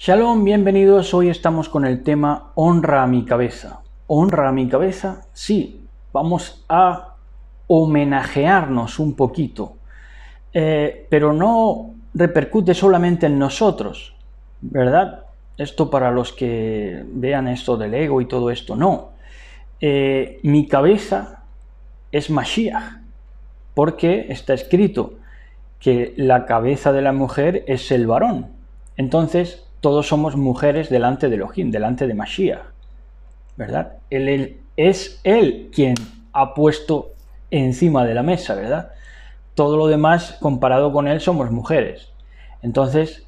Shalom, bienvenidos. Hoy estamos con el tema Honra a mi cabeza. ¿Honra a mi cabeza? Sí, vamos a homenajearnos un poquito, eh, pero no repercute solamente en nosotros, ¿verdad? Esto para los que vean esto del ego y todo esto, no. Eh, mi cabeza es Mashiach, porque está escrito que la cabeza de la mujer es el varón. Entonces, todos somos mujeres delante de Elohim, delante de Mashiach, ¿verdad? Él, es Él quien ha puesto encima de la mesa, ¿verdad? Todo lo demás comparado con Él somos mujeres. Entonces,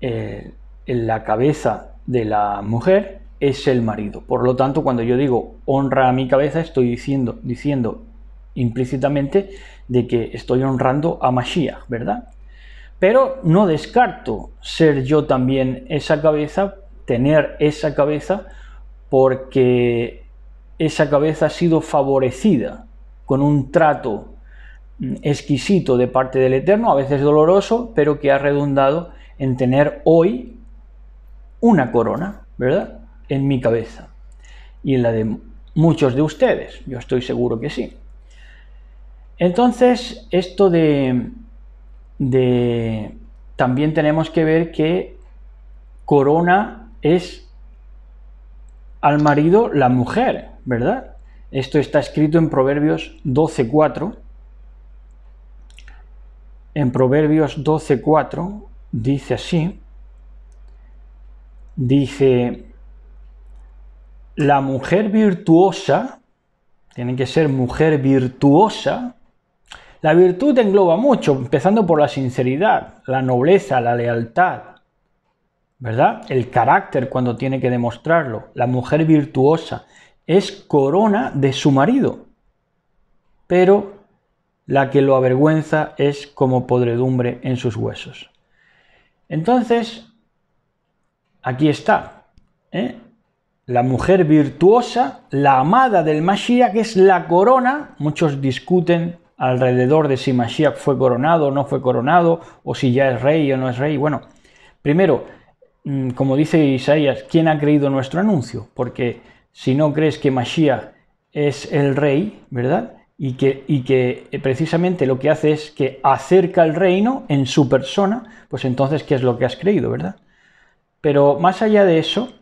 eh, la cabeza de la mujer es el marido. Por lo tanto, cuando yo digo honra a mi cabeza, estoy diciendo, diciendo implícitamente de que estoy honrando a Mashiach, ¿verdad? Pero no descarto ser yo también esa cabeza, tener esa cabeza, porque esa cabeza ha sido favorecida con un trato mm, exquisito de parte del Eterno, a veces doloroso, pero que ha redundado en tener hoy una corona, ¿verdad? En mi cabeza y en la de muchos de ustedes, yo estoy seguro que sí. Entonces, esto de de, también tenemos que ver que corona es al marido la mujer, ¿verdad? Esto está escrito en Proverbios 12.4. En Proverbios 12.4 dice así, dice, la mujer virtuosa, tiene que ser mujer virtuosa, la virtud engloba mucho, empezando por la sinceridad, la nobleza, la lealtad, ¿verdad? El carácter cuando tiene que demostrarlo. La mujer virtuosa es corona de su marido, pero la que lo avergüenza es como podredumbre en sus huesos. Entonces, aquí está. ¿eh? La mujer virtuosa, la amada del Mashiach, que es la corona, muchos discuten alrededor de si Mashiach fue coronado o no fue coronado, o si ya es rey o no es rey. Bueno, primero, mm, como dice Isaías, ¿quién ha creído nuestro anuncio? Porque si no crees que Mashiach es el rey, ¿verdad? Y que, y que eh, precisamente lo que hace es que acerca el reino en su persona, pues entonces, ¿qué es lo que has creído, verdad? Pero más allá de eso,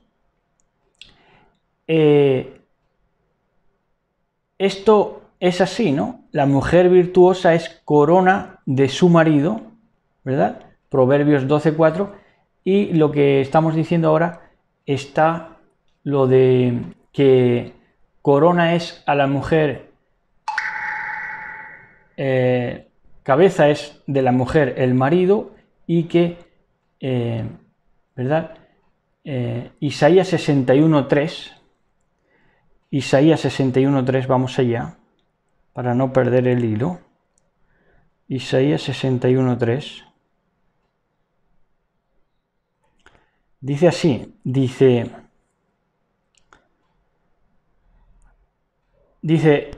eh, esto es así, ¿no? La mujer virtuosa es corona de su marido, ¿verdad? Proverbios 12.4. Y lo que estamos diciendo ahora está lo de que corona es a la mujer, eh, cabeza es de la mujer el marido y que, eh, ¿verdad? Eh, Isaías 61.3, Isaías 61.3, vamos allá para no perder el hilo. Isaías 61.3. Dice así, dice, dice,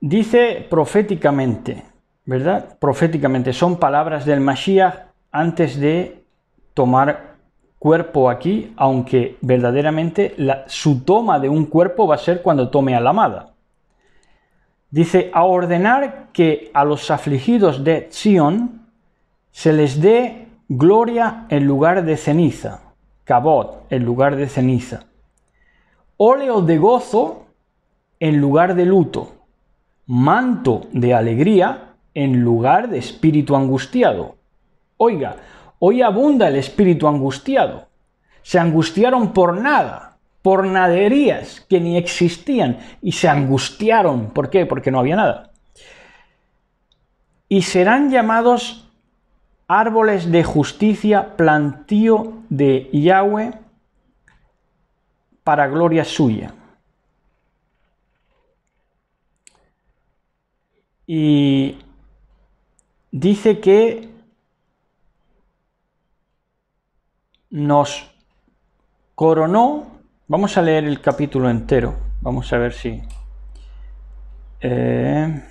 dice proféticamente, ¿verdad? Proféticamente, son palabras del Mashiach antes de tomar cuerpo aquí, aunque verdaderamente su toma de un cuerpo va a ser cuando tome a la amada. Dice, a ordenar que a los afligidos de Sion se les dé gloria en lugar de ceniza, cabot en lugar de ceniza, óleo de gozo en lugar de luto, manto de alegría en lugar de espíritu angustiado. Oiga, hoy abunda el espíritu angustiado. Se angustiaron por nada por naderías que ni existían y se angustiaron. ¿Por qué? Porque no había nada. Y serán llamados árboles de justicia, plantío de Yahweh para gloria suya. Y dice que nos coronó Vamos a leer el capítulo entero. Vamos a ver si... Eh,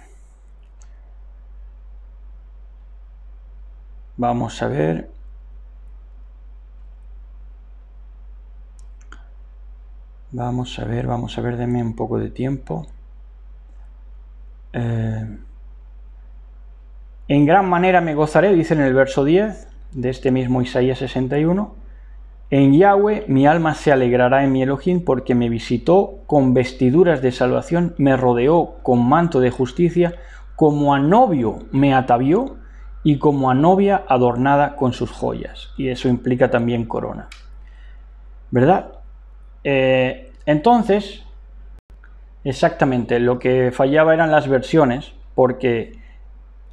vamos a ver. Vamos a ver, vamos a ver, denme un poco de tiempo. Eh, en gran manera me gozaré, dice en el verso 10 de este mismo Isaías 61. En Yahweh mi alma se alegrará en mi Elohim porque me visitó con vestiduras de salvación, me rodeó con manto de justicia, como a novio me atavió y como a novia adornada con sus joyas. Y eso implica también corona. ¿Verdad? Eh, entonces, exactamente, lo que fallaba eran las versiones, porque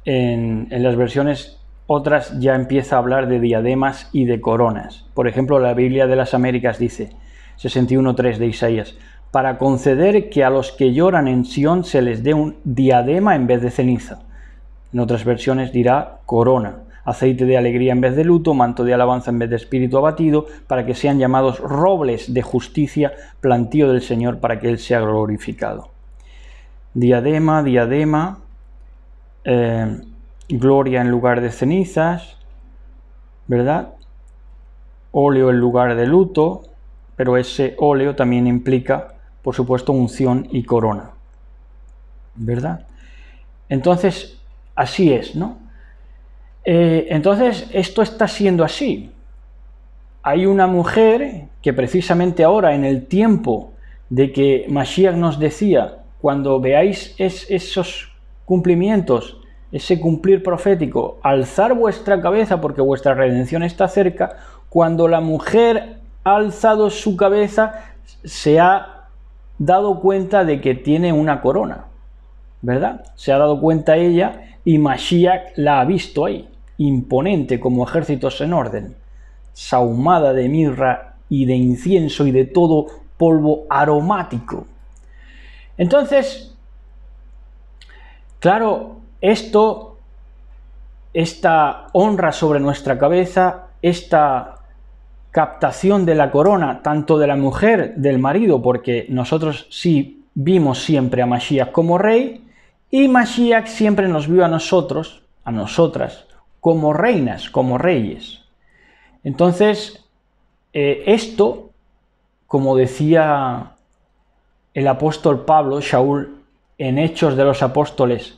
en, en las versiones otras ya empieza a hablar de diademas y de coronas. Por ejemplo, la Biblia de las Américas dice, 61.3 de Isaías, para conceder que a los que lloran en Sión se les dé un diadema en vez de ceniza. En otras versiones dirá corona, aceite de alegría en vez de luto, manto de alabanza en vez de espíritu abatido, para que sean llamados robles de justicia, plantío del Señor, para que Él sea glorificado. Diadema, diadema. Eh, gloria en lugar de cenizas, ¿verdad? Óleo en lugar de luto, pero ese óleo también implica, por supuesto, unción y corona, ¿verdad? Entonces, así es, ¿no? Eh, entonces, esto está siendo así. Hay una mujer que precisamente ahora, en el tiempo de que Mashiach nos decía, cuando veáis es, esos cumplimientos ese cumplir profético, alzar vuestra cabeza porque vuestra redención está cerca, cuando la mujer ha alzado su cabeza, se ha dado cuenta de que tiene una corona, ¿verdad? Se ha dado cuenta ella y Mashiach la ha visto ahí, imponente como ejércitos en orden, sahumada de mirra y de incienso y de todo polvo aromático. Entonces, claro, esto, esta honra sobre nuestra cabeza, esta captación de la corona, tanto de la mujer, del marido, porque nosotros sí vimos siempre a Mashiach como rey, y Mashiach siempre nos vio a nosotros, a nosotras, como reinas, como reyes. Entonces, eh, esto, como decía el apóstol Pablo, Shaul, en Hechos de los Apóstoles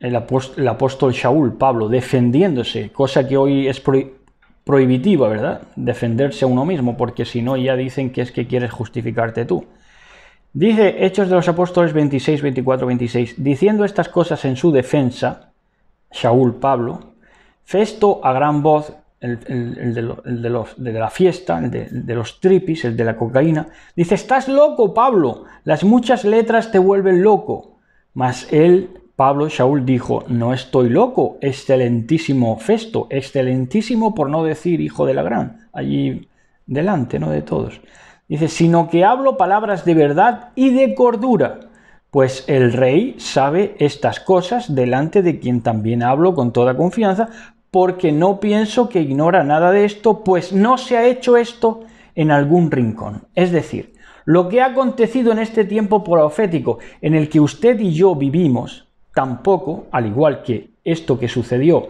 el, apóstol, el Pablo, defendiéndose, cosa que hoy es prohibitiva, ¿verdad? Defenderse a uno mismo, porque si no ya dicen que es que quieres justificarte tú. Dice Hechos de los Apóstoles 26, 24, 26, diciendo estas cosas en su defensa, Shaul, Pablo, Festo a gran voz, el, de, la fiesta, el de, de, los tripis, el de la cocaína, dice, estás loco, Pablo, las muchas letras te vuelven loco. Mas él Pablo Shaul dijo, no estoy loco, excelentísimo Festo, excelentísimo por no decir hijo de la gran, allí delante, ¿no? De todos. Dice, sino que hablo palabras de verdad y de cordura, pues el rey sabe estas cosas delante de quien también hablo con toda confianza, porque no pienso que ignora nada de esto, pues no se ha hecho esto en algún rincón. Es decir, lo que ha acontecido en este tiempo profético en el que usted y yo vivimos, tampoco, al igual que esto que sucedió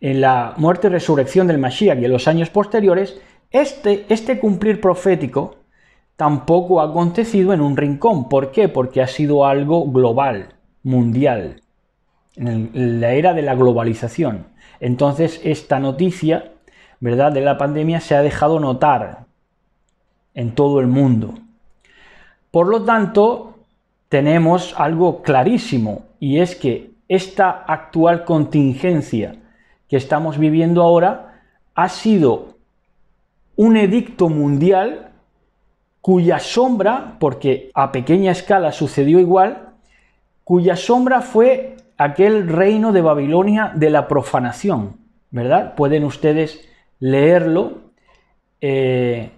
en la muerte y resurrección del Mashiach y en los años posteriores, este, este cumplir profético tampoco ha acontecido en un rincón. ¿Por qué? Porque ha sido algo global, mundial, en la era de la globalización. Entonces, esta noticia, ¿verdad?, de la pandemia se ha dejado notar en todo el mundo. Por lo tanto, tenemos algo clarísimo y es que esta actual contingencia que estamos viviendo ahora ha sido un edicto mundial cuya sombra, porque a pequeña escala sucedió igual, cuya sombra fue aquel reino de Babilonia de la profanación, ¿verdad? Pueden ustedes leerlo. Eh,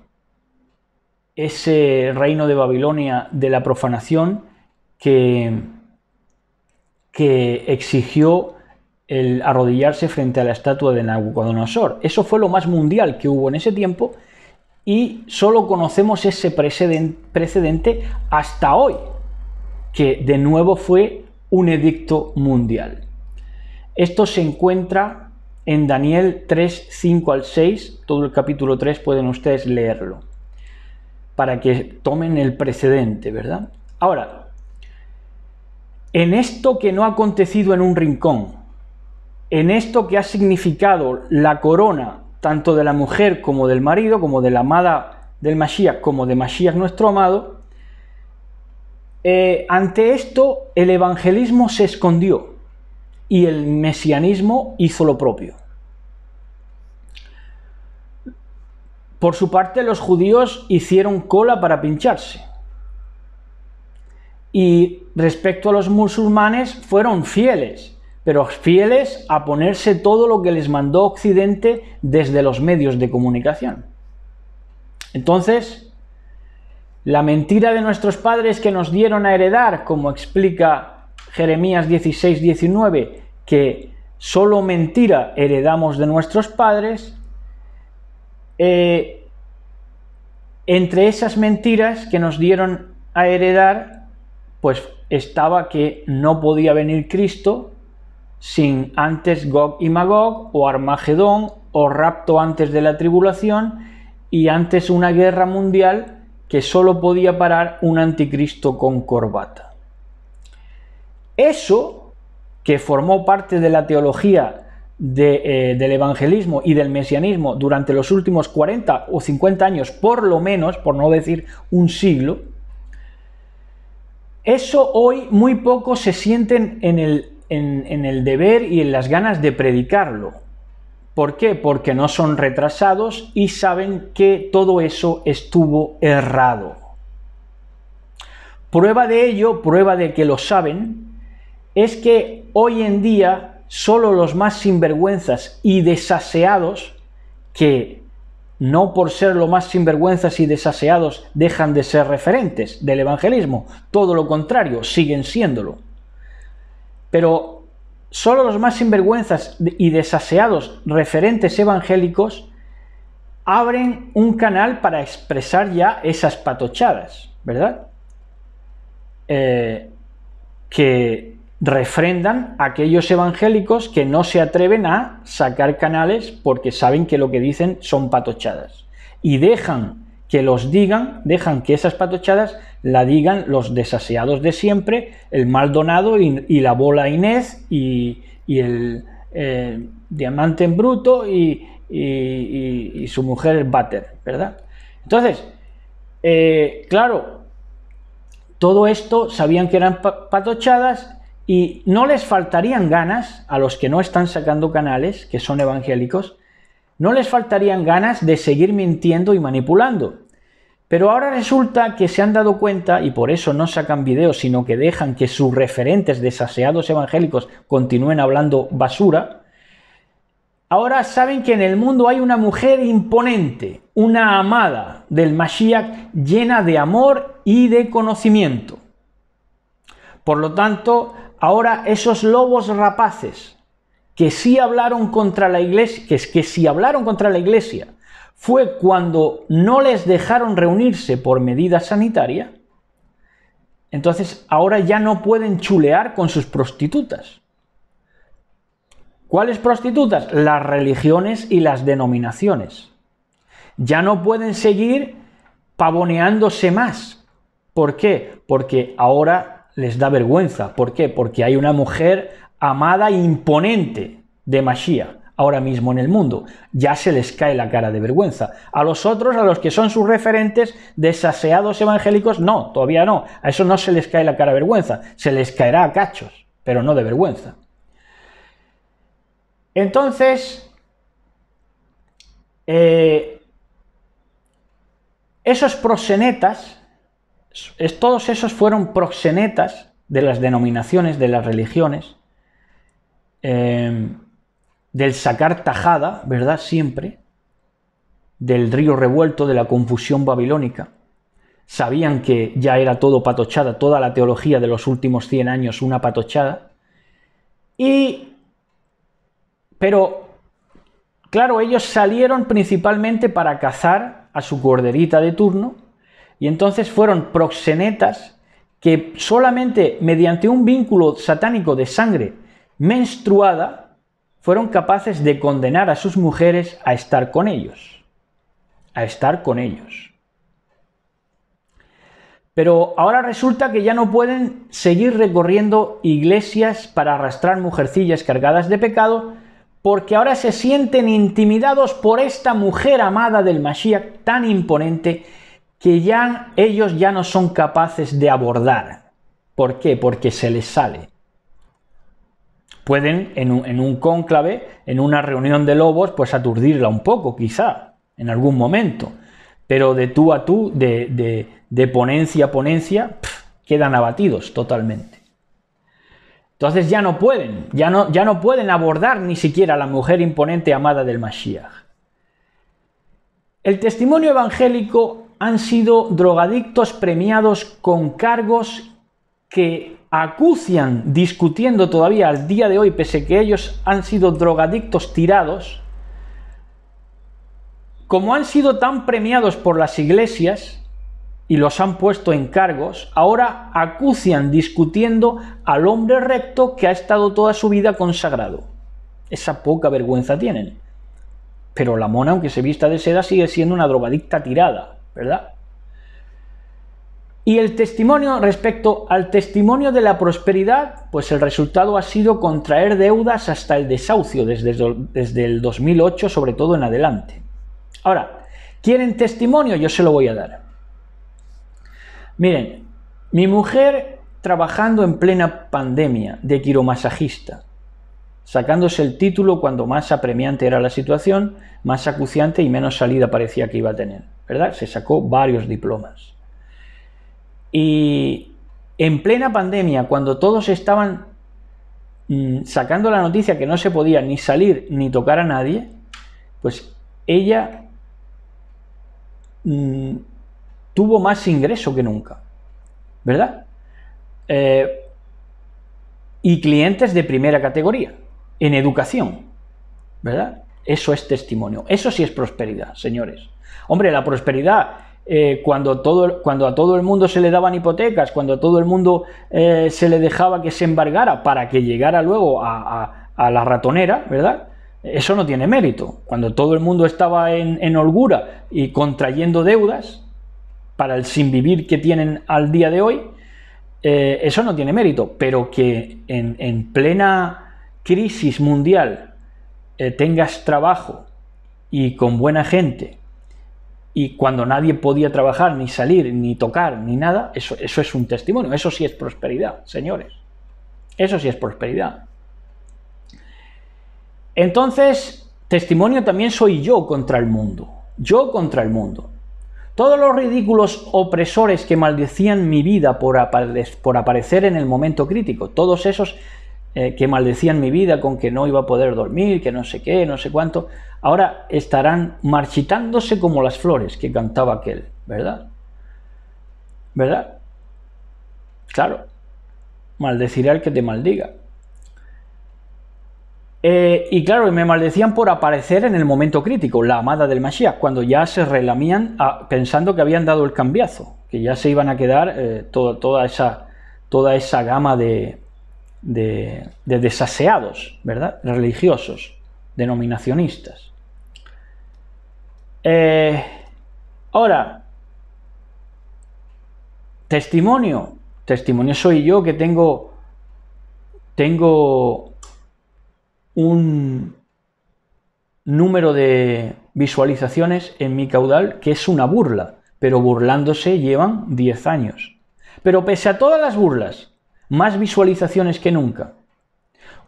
ese reino de Babilonia de la profanación que, exigió el arrodillarse frente a la estatua de Nabucodonosor. Eso fue lo más mundial que hubo en ese tiempo y solo conocemos ese precedente hasta hoy, que de nuevo fue un edicto mundial. Esto se encuentra en Daniel 3, 5 al 6, todo el capítulo 3 pueden ustedes leerlo, para que tomen el precedente, ¿verdad? Ahora, en esto que no ha acontecido en un rincón, en esto que ha significado la corona tanto de la mujer como del marido, como de la amada del Mashiach, como de Mashiach nuestro amado, eh, ante esto el evangelismo se escondió y el mesianismo hizo lo propio. Por su parte, los judíos hicieron cola para pincharse. Y respecto a los musulmanes fueron fieles, pero fieles a ponerse todo lo que les mandó Occidente desde los medios de comunicación. Entonces, la mentira de nuestros padres que nos dieron a heredar, como explica Jeremías 16, 19, que solo mentira heredamos de nuestros padres, eh, entre esas mentiras que nos dieron a heredar, pues estaba que no podía venir Cristo sin antes Gog y Magog o Armagedón o rapto antes de la tribulación y antes una guerra mundial que solo podía parar un anticristo con corbata. Eso, que formó parte de la teología eh, del evangelismo y del mesianismo durante los últimos 40 o 50 años, por lo menos, por no decir un siglo, eso hoy muy pocos se sienten en el, en el deber y en las ganas de predicarlo. ¿Por qué? Porque no son retrasados y saben que todo eso estuvo errado. Prueba de ello, prueba de que lo saben, es que hoy en día solo los más sinvergüenzas y desaseados que no por ser lo más sinvergüenzas y desaseados dejan de ser referentes del evangelismo, todo lo contrario, siguen siéndolo. Pero solo los más sinvergüenzas y desaseados referentes evangélicos abren un canal para expresar ya esas patochadas, ¿verdad? Eh, que refrendan aquellos evangélicos que no se atreven a sacar canales porque saben que lo que dicen son patochadas. Y dejan que los digan, dejan que esas patochadas la digan los desaseados de siempre, el Maldonado y, y la bola Inés y, el eh, diamante en bruto y, su mujer el ¿verdad? Entonces, eh, claro, todo esto sabían que eran patochadas y no les faltarían ganas a los que no están sacando canales, que son evangélicos, no les faltarían ganas de seguir mintiendo y manipulando. Pero ahora resulta que se han dado cuenta, y por eso no sacan videos, sino que dejan que sus referentes desaseados evangélicos continúen hablando basura, ahora saben que en el mundo hay una mujer imponente, una amada del Mashiach llena de amor y de conocimiento. Por lo tanto, Ahora, esos lobos rapaces que sí hablaron contra la iglesia, que es que sí hablaron contra la iglesia, fue cuando no les dejaron reunirse por medida sanitaria, entonces ahora ya no pueden chulear con sus prostitutas. ¿Cuáles prostitutas? Las religiones y las denominaciones. Ya no pueden seguir pavoneándose más. ¿Por qué? Porque ahora les da vergüenza. ¿Por qué? Porque hay una mujer amada e imponente de Mashiach ahora mismo en el mundo. Ya se les cae la cara de vergüenza. A los otros, a los que son sus referentes, desaseados evangélicos, no, todavía no. A eso no se les cae la cara de vergüenza. Se les caerá a cachos, pero no de vergüenza. Entonces, eh, esos prosenetas todos esos fueron proxenetas de las denominaciones, de las religiones, eh, del sacar tajada, ¿verdad? Siempre, del río revuelto, de la confusión babilónica. Sabían que ya era todo patochada, toda la teología de los últimos 100 años una patochada. Y... Pero, claro, ellos salieron principalmente para cazar a su corderita de turno, y entonces fueron proxenetas que solamente mediante un vínculo satánico de sangre menstruada fueron capaces de condenar a sus mujeres a estar con ellos. A estar con ellos. Pero ahora resulta que ya no pueden seguir recorriendo iglesias para arrastrar mujercillas cargadas de pecado, porque ahora se sienten intimidados por esta mujer amada del Mashiach tan imponente que ya ellos ya no son capaces de abordar. ¿Por qué? Porque se les sale. Pueden en un, cónclave, en una reunión de lobos, pues aturdirla un poco, quizá, en algún momento. Pero de tú a tú, de, ponencia a ponencia, quedan abatidos totalmente. Entonces ya no pueden, ya no, ya no pueden abordar ni siquiera a la mujer imponente amada del Mashiach. El testimonio evangélico han sido drogadictos premiados con cargos que acucian discutiendo todavía al día de hoy, pese que ellos han sido drogadictos tirados, como han sido tan premiados por las iglesias y los han puesto en cargos, ahora acucian discutiendo al hombre recto que ha estado toda su vida consagrado. Esa poca vergüenza tienen. Pero la mona, aunque se vista de seda, sigue siendo una drogadicta tirada. ¿verdad? Y el testimonio respecto al testimonio de la prosperidad, pues el resultado ha sido contraer deudas hasta el desahucio desde, desde el 2008, sobre todo en adelante. Ahora, ¿quieren testimonio? Yo se lo voy a dar. Miren, mi mujer trabajando en plena pandemia de quiromasajista, sacándose el título cuando más apremiante era la situación, más acuciante y menos salida parecía que iba a tener, ¿verdad? Se sacó varios diplomas. Y en plena pandemia, cuando todos estaban mm, sacando la noticia que no se podía ni salir ni tocar a nadie, pues ella mm, tuvo más ingreso que nunca, ¿verdad? Eh, y clientes de primera categoría en educación, ¿verdad? Eso es testimonio, eso sí es prosperidad, señores. Hombre, la prosperidad, eh, cuando, todo, cuando a todo el mundo se le daban hipotecas, cuando a todo el mundo eh, se le dejaba que se embargara para que llegara luego a, la ratonera, ¿verdad? Eso no tiene mérito. Cuando todo el mundo estaba en, holgura y contrayendo deudas para el sinvivir que tienen al día de hoy, eh, eso no tiene mérito. Pero que en plena crisis mundial, eh, tengas trabajo y con buena gente, y cuando nadie podía trabajar, ni salir, ni tocar, ni nada, eso, eso es un testimonio, eso sí es prosperidad, señores. Eso sí es prosperidad. Entonces, testimonio también soy yo contra el mundo, yo contra el mundo. Todos los ridículos opresores que maldecían mi vida por, por aparecer en el momento crítico, todos esos eh, que maldecían mi vida con que no iba a poder dormir, que no sé qué, no sé cuánto, ahora estarán marchitándose como las flores que cantaba aquel, ¿verdad? ¿Verdad? Claro, Maldeciré al que te maldiga. Eh, y claro, me maldecían por aparecer en el momento crítico, la amada del Mashiach, cuando ya se relamían pensando que habían dado el cambiazo, que ya se iban a quedar eh, toda, esa, toda esa gama de, de, desaseados, ¿verdad? Religiosos, denominacionistas. Eh, ahora, testimonio. Testimonio soy yo que tengo, tengo un número de visualizaciones en mi caudal que es una burla, pero burlándose llevan 10 años. Pero pese a todas las burlas, más visualizaciones que nunca,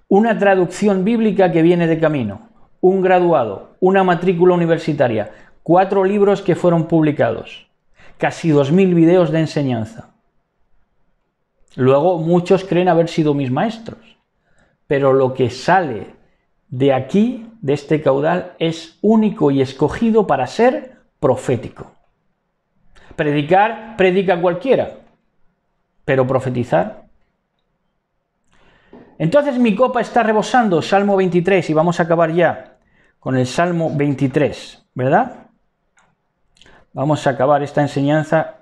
una traducción bíblica que viene de camino, un graduado, una matrícula universitaria, cuatro libros que fueron publicados, casi 2.000 videos de enseñanza. Luego muchos creen haber sido mis maestros, pero lo que sale de aquí, de este caudal, es único y escogido para ser profético. Predicar, predica cualquiera, pero profetizar entonces mi copa está rebosando, Salmo 23, y vamos a acabar ya con el Salmo 23, ¿verdad? Vamos a acabar esta enseñanza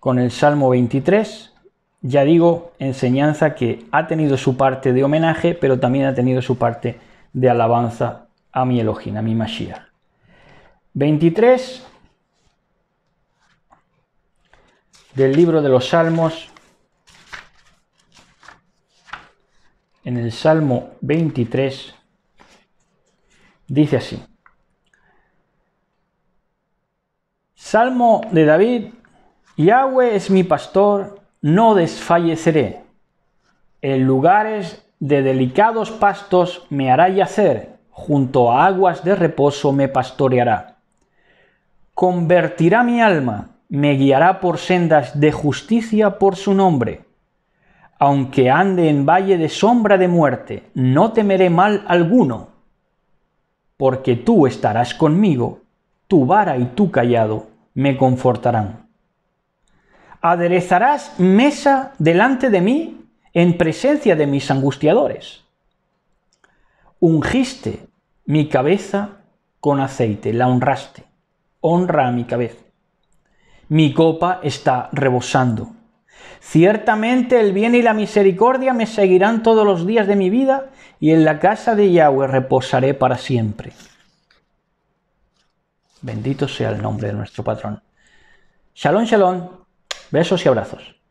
con el Salmo 23. Ya digo, enseñanza que ha tenido su parte de homenaje, pero también ha tenido su parte de alabanza a mi Elohim, a mi Mashiach. 23 del libro de los Salmos, en el Salmo 23, dice así. Salmo de David, Yahweh es mi pastor, no desfalleceré. En lugares de delicados pastos me hará yacer, junto a aguas de reposo me pastoreará. Convertirá mi alma, me guiará por sendas de justicia por su nombre aunque ande en valle de sombra de muerte, no temeré mal alguno, porque tú estarás conmigo, tu vara y tu callado me confortarán. Aderezarás mesa delante de mí en presencia de mis angustiadores. Ungiste mi cabeza con aceite, la honraste. Honra a mi cabeza. Mi copa está rebosando Ciertamente el bien y la misericordia me seguirán todos los días de mi vida y en la casa de Yahweh reposaré para siempre. Bendito sea el nombre de nuestro patrón. Shalom, shalom. Besos y abrazos.